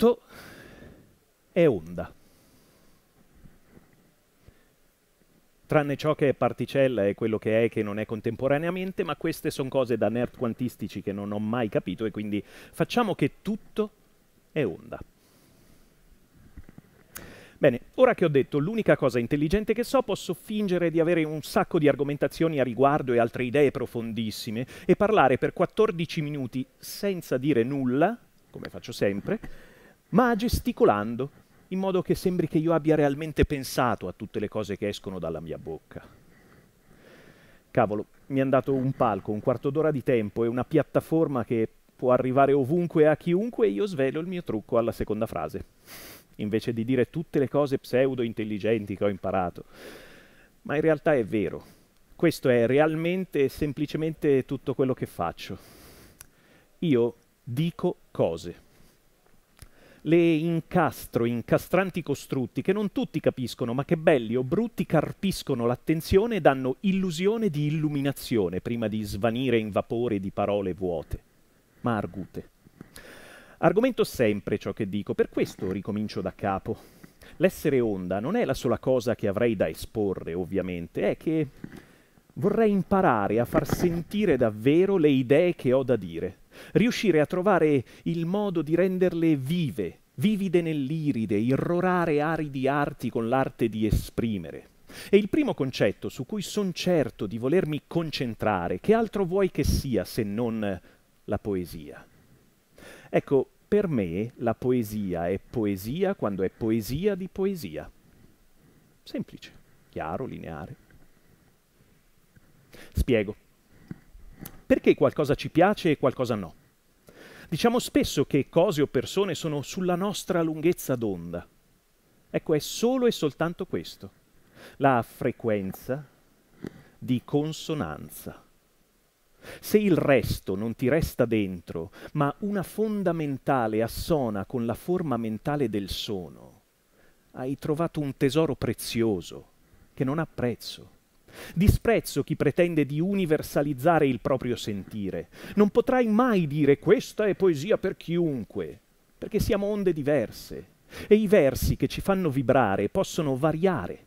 tutto è onda. Tranne ciò che è particella e quello che è e che non è contemporaneamente, ma queste sono cose da nerd quantistici che non ho mai capito e quindi facciamo che tutto è onda. Bene, ora che ho detto l'unica cosa intelligente che so, posso fingere di avere un sacco di argomentazioni a riguardo e altre idee profondissime e parlare per 14 minuti senza dire nulla, come faccio sempre, ma gesticolando, in modo che sembri che io abbia realmente pensato a tutte le cose che escono dalla mia bocca. Cavolo, mi hanno dato un palco, un quarto d'ora di tempo e una piattaforma che può arrivare ovunque a chiunque e io svelo il mio trucco alla seconda frase, invece di dire tutte le cose pseudo-intelligenti che ho imparato. Ma in realtà è vero, questo è realmente e semplicemente tutto quello che faccio. Io dico cose le incastro, incastranti costrutti che non tutti capiscono, ma che belli o brutti carpiscono l'attenzione e danno illusione di illuminazione prima di svanire in vapore di parole vuote, ma argute. Argomento sempre ciò che dico, per questo ricomincio da capo. L'essere onda non è la sola cosa che avrei da esporre, ovviamente, è che vorrei imparare a far sentire davvero le idee che ho da dire riuscire a trovare il modo di renderle vive, vivide nell'iride, irrorare aridi arti con l'arte di esprimere. E il primo concetto su cui son certo di volermi concentrare, che altro vuoi che sia se non la poesia? Ecco, per me la poesia è poesia quando è poesia di poesia. Semplice, chiaro, lineare. Spiego perché qualcosa ci piace e qualcosa no. Diciamo spesso che cose o persone sono sulla nostra lunghezza d'onda. Ecco, è solo e soltanto questo, la frequenza di consonanza. Se il resto non ti resta dentro, ma una fondamentale assona con la forma mentale del sono, hai trovato un tesoro prezioso che non ha prezzo. Disprezzo chi pretende di universalizzare il proprio sentire. Non potrai mai dire questa è poesia per chiunque, perché siamo onde diverse e i versi che ci fanno vibrare possono variare,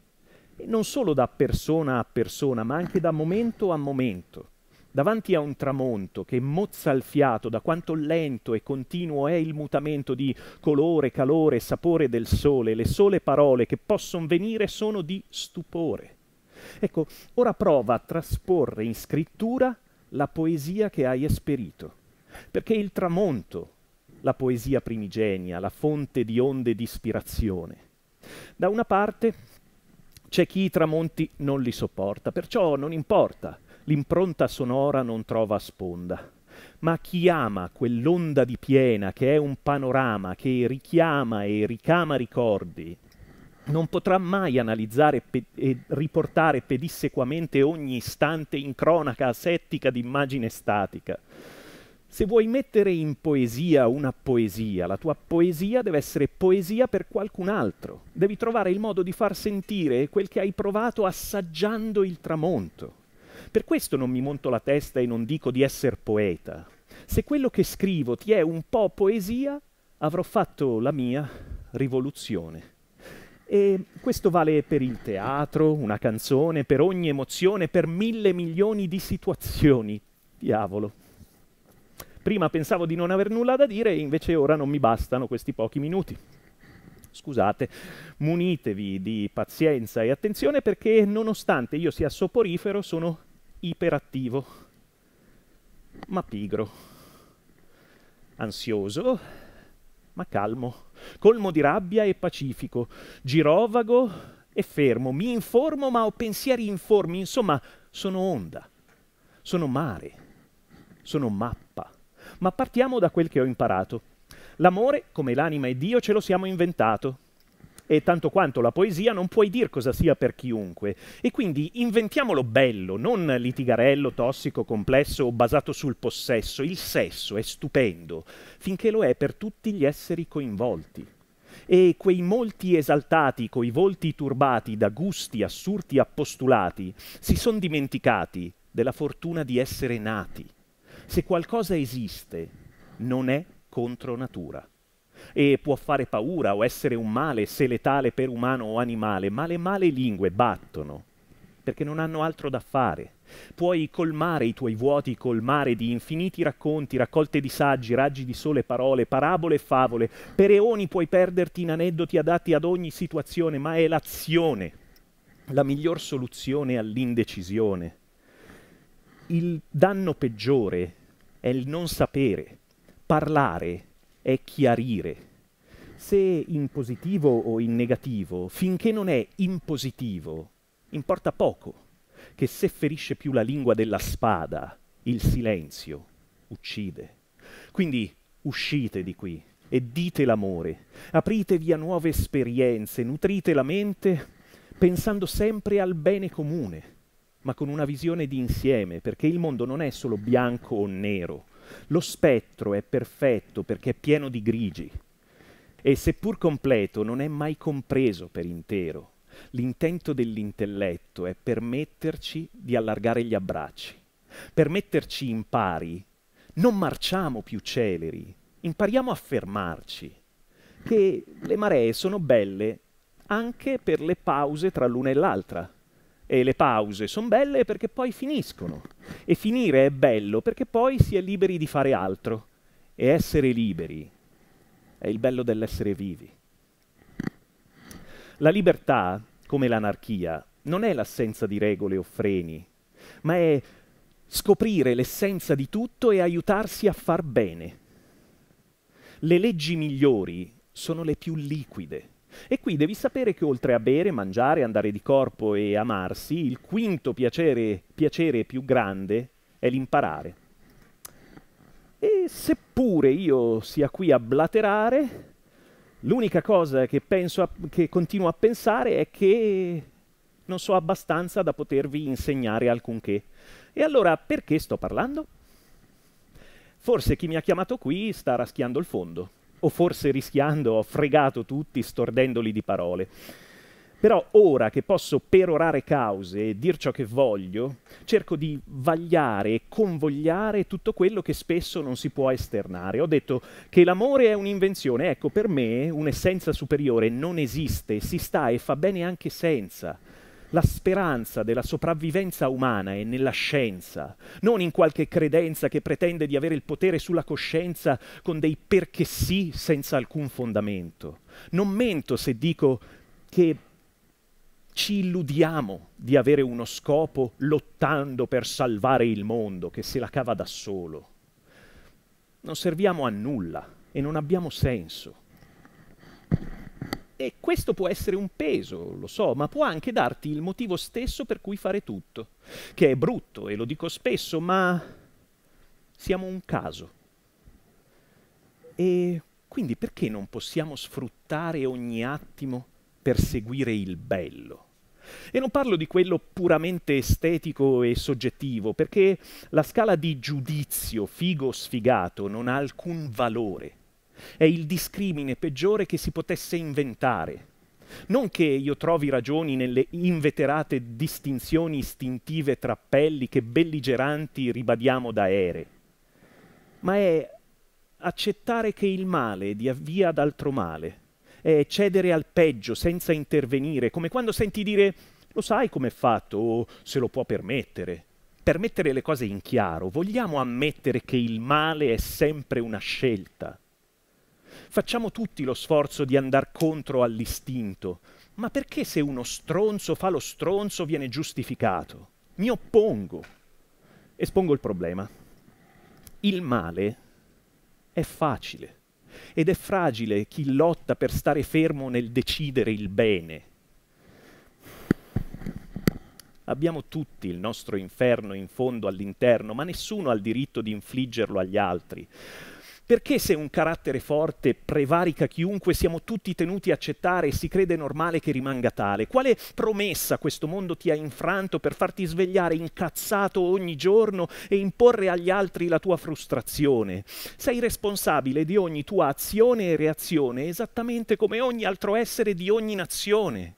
e non solo da persona a persona, ma anche da momento a momento. Davanti a un tramonto che mozza il fiato da quanto lento e continuo è il mutamento di colore, calore, sapore del sole, le sole parole che possono venire sono di stupore. Ecco, ora prova a trasporre in scrittura la poesia che hai esperito, perché il tramonto, la poesia primigenia, la fonte di onde di ispirazione. Da una parte c'è chi i tramonti non li sopporta, perciò non importa, l'impronta sonora non trova sponda. Ma chi ama quell'onda di piena che è un panorama che richiama e ricama ricordi, non potrà mai analizzare pe- e riportare pedissequamente ogni istante in cronaca asettica d'immagine statica. Se vuoi mettere in poesia una poesia, la tua poesia deve essere poesia per qualcun altro. Devi trovare il modo di far sentire quel che hai provato assaggiando il tramonto. Per questo non mi monto la testa e non dico di essere poeta. Se quello che scrivo ti è un po' poesia, avrò fatto la mia rivoluzione. E questo vale per il teatro, una canzone, per ogni emozione, per mille milioni di situazioni. Diavolo. Prima pensavo di non aver nulla da dire, invece ora non mi bastano questi pochi minuti. Scusate, munitevi di pazienza e attenzione perché nonostante io sia soporifero sono iperattivo, ma pigro, ansioso, ma calmo colmo di rabbia e pacifico, girovago e fermo, mi informo ma ho pensieri informi, insomma sono onda, sono mare, sono mappa. Ma partiamo da quel che ho imparato. L'amore, come l'anima e Dio, ce lo siamo inventato, e tanto quanto la poesia non puoi dire cosa sia per chiunque. E quindi inventiamolo bello, non litigarello, tossico, complesso o basato sul possesso. Il sesso è stupendo, finché lo è per tutti gli esseri coinvolti. E quei molti esaltati, coi volti turbati da gusti assurdi appostulati, si sono dimenticati della fortuna di essere nati. Se qualcosa esiste, non è contro natura e può fare paura o essere un male se letale per umano o animale, ma le male lingue battono perché non hanno altro da fare. Puoi colmare i tuoi vuoti col mare di infiniti racconti, raccolte di saggi, raggi di sole, parole, parabole e favole. Per eoni puoi perderti in aneddoti adatti ad ogni situazione, ma è l'azione la miglior soluzione all'indecisione. Il danno peggiore è il non sapere. Parlare è chiarire. Se in positivo o in negativo, finché non è in positivo, importa poco, che se ferisce più la lingua della spada, il silenzio uccide. Quindi uscite di qui e dite l'amore, apritevi a nuove esperienze, nutrite la mente pensando sempre al bene comune, ma con una visione di insieme, perché il mondo non è solo bianco o nero, lo spettro è perfetto perché è pieno di grigi e seppur completo non è mai compreso per intero. L'intento dell'intelletto è permetterci di allargare gli abbracci, permetterci in pari, non marciamo più celeri, impariamo a fermarci, che le maree sono belle anche per le pause tra l'una e l'altra e le pause sono belle perché poi finiscono. E finire è bello perché poi si è liberi di fare altro. E essere liberi è il bello dell'essere vivi. La libertà, come l'anarchia, non è l'assenza di regole o freni, ma è scoprire l'essenza di tutto e aiutarsi a far bene. Le leggi migliori sono le più liquide e qui devi sapere che oltre a bere, mangiare, andare di corpo e amarsi, il quinto piacere, piacere più grande è l'imparare. E seppure io sia qui a blaterare, l'unica cosa che, a, che continuo a pensare è che non so abbastanza da potervi insegnare alcunché. E allora perché sto parlando? Forse chi mi ha chiamato qui sta raschiando il fondo o forse rischiando, ho fregato tutti stordendoli di parole. Però ora che posso perorare cause e dir ciò che voglio, cerco di vagliare e convogliare tutto quello che spesso non si può esternare. Ho detto che l'amore è un'invenzione, ecco, per me un'essenza superiore non esiste, si sta e fa bene anche senza. La speranza della sopravvivenza umana è nella scienza, non in qualche credenza che pretende di avere il potere sulla coscienza con dei perché sì senza alcun fondamento. Non mento se dico che ci illudiamo di avere uno scopo lottando per salvare il mondo che se la cava da solo. Non serviamo a nulla e non abbiamo senso. E questo può essere un peso, lo so, ma può anche darti il motivo stesso per cui fare tutto, che è brutto e lo dico spesso, ma siamo un caso. E quindi perché non possiamo sfruttare ogni attimo per seguire il bello? E non parlo di quello puramente estetico e soggettivo, perché la scala di giudizio figo sfigato non ha alcun valore è il discrimine peggiore che si potesse inventare. Non che io trovi ragioni nelle inveterate distinzioni istintive tra pelli che belligeranti ribadiamo da ere, ma è accettare che il male dia via ad altro male, è cedere al peggio senza intervenire, come quando senti dire lo sai com'è fatto o se lo può permettere. Per mettere le cose in chiaro, vogliamo ammettere che il male è sempre una scelta Facciamo tutti lo sforzo di andare contro all'istinto, ma perché se uno stronzo fa lo stronzo viene giustificato? Mi oppongo. Espongo il problema. Il male è facile ed è fragile chi lotta per stare fermo nel decidere il bene. Abbiamo tutti il nostro inferno in fondo all'interno, ma nessuno ha il diritto di infliggerlo agli altri. Perché se un carattere forte prevarica chiunque siamo tutti tenuti a accettare e si crede normale che rimanga tale? Quale promessa questo mondo ti ha infranto per farti svegliare incazzato ogni giorno e imporre agli altri la tua frustrazione? Sei responsabile di ogni tua azione e reazione esattamente come ogni altro essere di ogni nazione.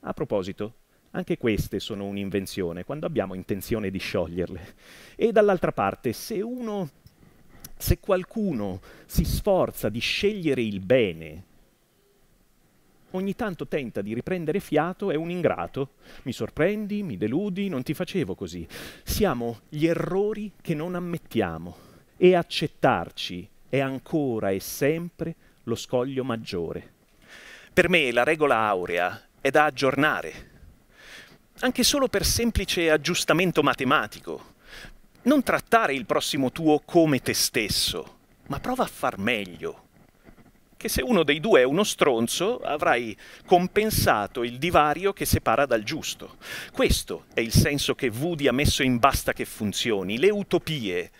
A proposito, anche queste sono un'invenzione quando abbiamo intenzione di scioglierle. E dall'altra parte, se uno se qualcuno si sforza di scegliere il bene, ogni tanto tenta di riprendere fiato, è un ingrato. Mi sorprendi, mi deludi, non ti facevo così. Siamo gli errori che non ammettiamo e accettarci è ancora e sempre lo scoglio maggiore. Per me la regola aurea è da aggiornare, anche solo per semplice aggiustamento matematico non trattare il prossimo tuo come te stesso, ma prova a far meglio. Che se uno dei due è uno stronzo, avrai compensato il divario che separa dal giusto. Questo è il senso che Woody ha messo in basta che funzioni. Le utopie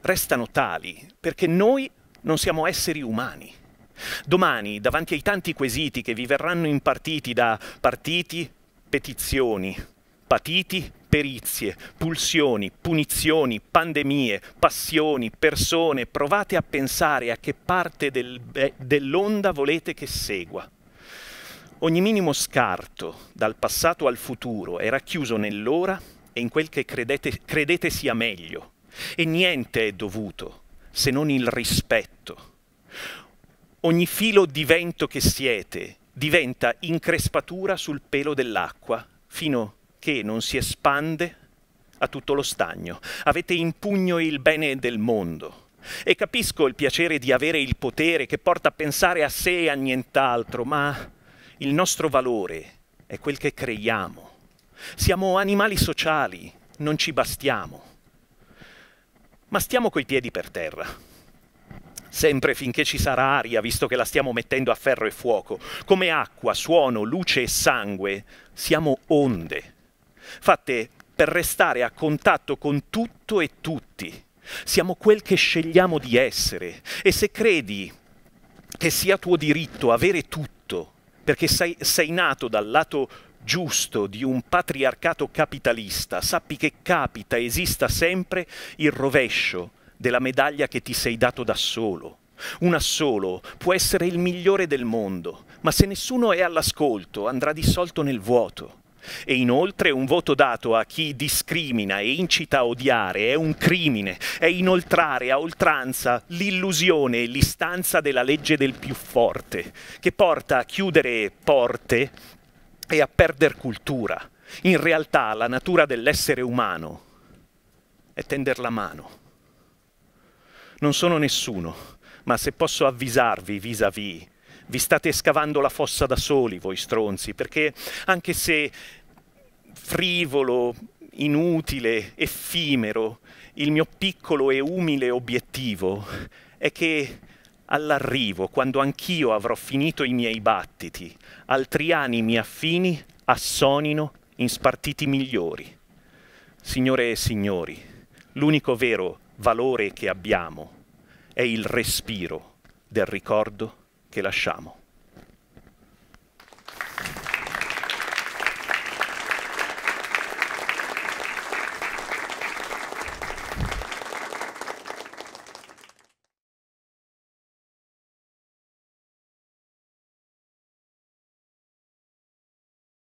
restano tali perché noi non siamo esseri umani. Domani, davanti ai tanti quesiti che vi verranno impartiti da partiti, petizioni, patiti, perizie, pulsioni, punizioni, pandemie, passioni, persone, provate a pensare a che parte del, eh, dell'onda volete che segua. Ogni minimo scarto dal passato al futuro è racchiuso nell'ora e in quel che credete, credete sia meglio. E niente è dovuto se non il rispetto. Ogni filo di vento che siete diventa increspatura sul pelo dell'acqua fino a perché non si espande a tutto lo stagno. Avete in pugno il bene del mondo. E capisco il piacere di avere il potere che porta a pensare a sé e a nient'altro, ma il nostro valore è quel che creiamo. Siamo animali sociali, non ci bastiamo. Ma stiamo coi piedi per terra sempre finché ci sarà aria, visto che la stiamo mettendo a ferro e fuoco. Come acqua, suono, luce e sangue, siamo onde fatte per restare a contatto con tutto e tutti. Siamo quel che scegliamo di essere e se credi che sia tuo diritto avere tutto, perché sei, sei nato dal lato giusto di un patriarcato capitalista, sappi che capita, esista sempre il rovescio della medaglia che ti sei dato da solo. Una solo può essere il migliore del mondo, ma se nessuno è all'ascolto andrà dissolto nel vuoto. E inoltre un voto dato a chi discrimina e incita a odiare è un crimine, è inoltrare a oltranza l'illusione e l'istanza della legge del più forte, che porta a chiudere porte e a perdere cultura. In realtà la natura dell'essere umano è tender la mano. Non sono nessuno, ma se posso avvisarvi vis-à-vis vis à vis vi state scavando la fossa da soli voi stronzi, perché anche se frivolo, inutile, effimero, il mio piccolo e umile obiettivo è che all'arrivo, quando anch'io avrò finito i miei battiti, altri animi affini assonino in spartiti migliori. Signore e signori, l'unico vero valore che abbiamo è il respiro del ricordo che lasciamo.